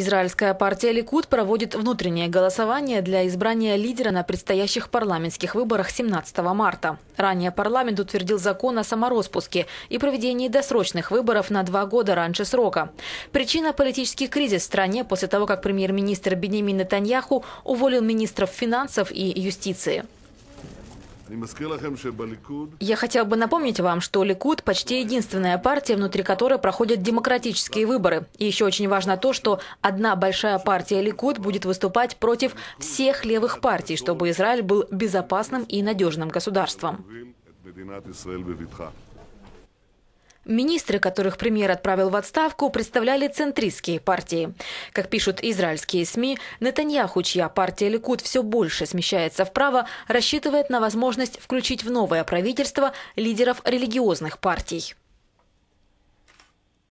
Израильская партия «Ликуд» проводит внутреннее голосование для избрания лидера на предстоящих парламентских выборах 17 марта. Ранее парламент утвердил закон о самороспуске и проведении досрочных выборов на два года раньше срока. Причина – политический кризис в стране после того, как премьер-министр Бенемин Нетаньяху уволил министров финансов и юстиции. Я хотел бы напомнить вам, что Ликуд почти единственная партия, внутри которой проходят демократические выборы. И еще очень важно то, что одна большая партия Ликуд будет выступать против всех левых партий, чтобы Израиль был безопасным и надежным государством. Министры, которых премьер отправил в отставку, представляли центристские партии. Как пишут израильские СМИ, Нетаньяху, чья партия Ликут все больше смещается вправо, рассчитывает на возможность включить в новое правительство лидеров религиозных партий.